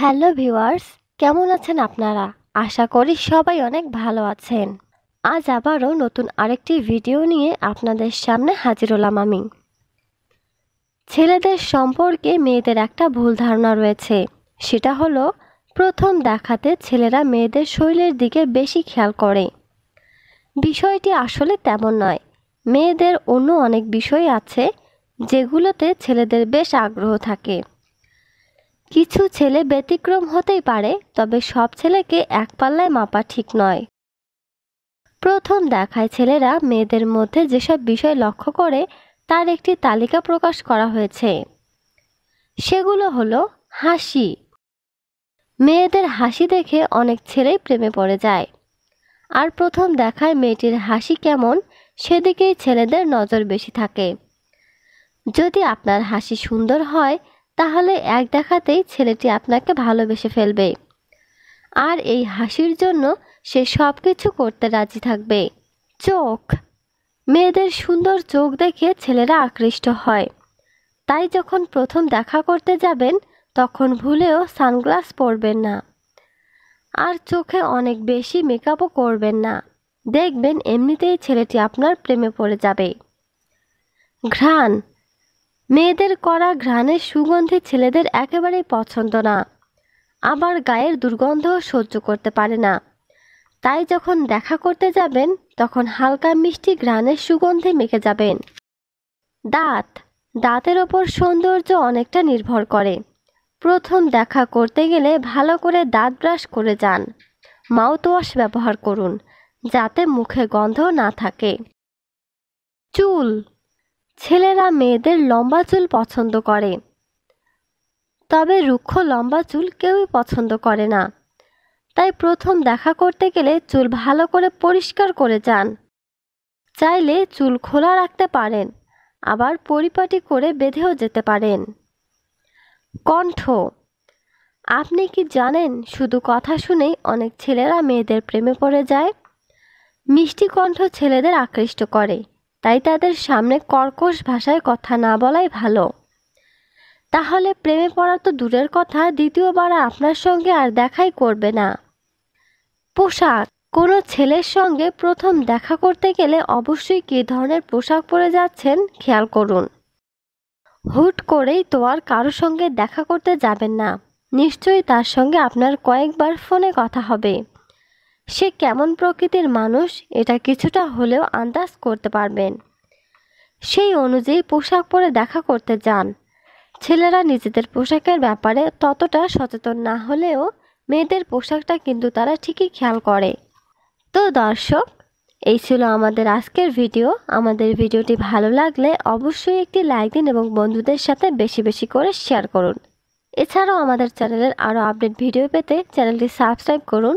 hello viewers কেমন আছেন আপনারা আশা করি সবাই অনেক ভালো আছেন আজ আবারও নতুন আরেকটি ভিডিও নিয়ে আপনাদের সামনে হাজির হলাম আমি ছেলেদের সম্পর্কে মেয়েদের একটা ভুল ধারণা রয়েছে সেটা হলো প্রথম দেখাতে ছেলেরা মেয়েদের শরীরের দিকে বেশি খেয়াল করে বিষয়টি আসলে তেমন নয় মেয়েদের অন্য অনেক বিষয় আছে যেগুলোতে ছেলেদের বেশ আগ্রহ থাকে কিছু ছেলে ব্যতিক্রম হতেই পারে তবে সব ছেলেকে এক পাল্লায় মাপা ঠিক নয় প্রথম দেখায় ছেলেরা মেয়েদের মধ্যে যেসব বিষয় লক্ষ্য করে তার একটি তালিকা প্রকাশ করা হয়েছে সেগুলো হলো হাসি মেয়েদের হাসি দেখে অনেক ছেলেই প্রেমে পড়ে যায় আর প্রথম দেখায় মেয়েটির হাসি কেমন সেদিকেই ছেলেদের নজর বেশি থাকে যদি আপনার হাসি সুন্দর হয় তাহলে এক দেখাতেই ছেলেটি আপনাকে ভালোবেসে ফেলবে আর এই হাসির জন্য সে সব কিছু করতে রাজি থাকবে চোখ মেয়েদের সুন্দর চোখ দেখে ছেলেরা আকৃষ্ট হয় তাই যখন প্রথম দেখা করতে যাবেন তখন ভুলেও সানগ্লাস পরবেন না আর চোখে অনেক বেশি মেকআপও করবেন না দেখবেন এমনিতেই ছেলেটি আপনার প্রেমে পড়ে যাবে ঘ্রাণ মেয়েদের করা ঘ্রাণের সুগন্ধি ছেলেদের একেবারেই পছন্দ না আবার গায়ের দুর্গন্ধও সহ্য করতে পারে না তাই যখন দেখা করতে যাবেন তখন হালকা মিষ্টি ঘ্রাণের সুগন্ধে মেখে যাবেন দাঁত দাঁতের ওপর সৌন্দর্য অনেকটা নির্ভর করে প্রথম দেখা করতে গেলে ভালো করে দাঁত ব্রাশ করে যান মাউথওয়াশ ব্যবহার করুন যাতে মুখে গন্ধ না থাকে চুল ছেলেরা মেয়েদের লম্বা চুল পছন্দ করে তবে রুক্ষ লম্বা চুল কেউই পছন্দ করে না তাই প্রথম দেখা করতে গেলে চুল ভালো করে পরিষ্কার করে যান চাইলে চুল খোলা রাখতে পারেন আবার পরিপাটি করে বেঁধেও যেতে পারেন কণ্ঠ আপনি কি জানেন শুধু কথা শুনেই অনেক ছেলেরা মেয়েদের প্রেমে পড়ে যায় মিষ্টি কণ্ঠ ছেলেদের আকৃষ্ট করে তাই তাদের সামনে কর্কশ ভাষায় কথা না বলাই ভালো তাহলে প্রেমে পড়া তো দূরের কথা দ্বিতীয়বার আপনার সঙ্গে আর দেখাই করবে না পোশাক কোনো ছেলের সঙ্গে প্রথম দেখা করতে গেলে অবশ্যই কী ধরনের পোশাক পরে যাচ্ছেন খেয়াল করুন হুট করেই তো আর কারো সঙ্গে দেখা করতে যাবেন না নিশ্চয়ই তার সঙ্গে আপনার কয়েকবার ফোনে কথা হবে সে কেমন প্রকৃতির মানুষ এটা কিছুটা হলেও আন্দাজ করতে পারবেন সেই অনুযায়ী পোশাক পরে দেখা করতে যান ছেলেরা নিজেদের পোশাকের ব্যাপারে ততটা সচেতন না হলেও মেয়েদের পোশাকটা কিন্তু তারা ঠিকই খেয়াল করে তো দর্শক এই ছিল আমাদের আজকের ভিডিও আমাদের ভিডিওটি ভালো লাগলে অবশ্যই একটি লাইক দিন এবং বন্ধুদের সাথে বেশি বেশি করে শেয়ার করুন এছাড়াও আমাদের চ্যানেলের আরও আপডেট ভিডিও পেতে চ্যানেলটি সাবস্ক্রাইব করুন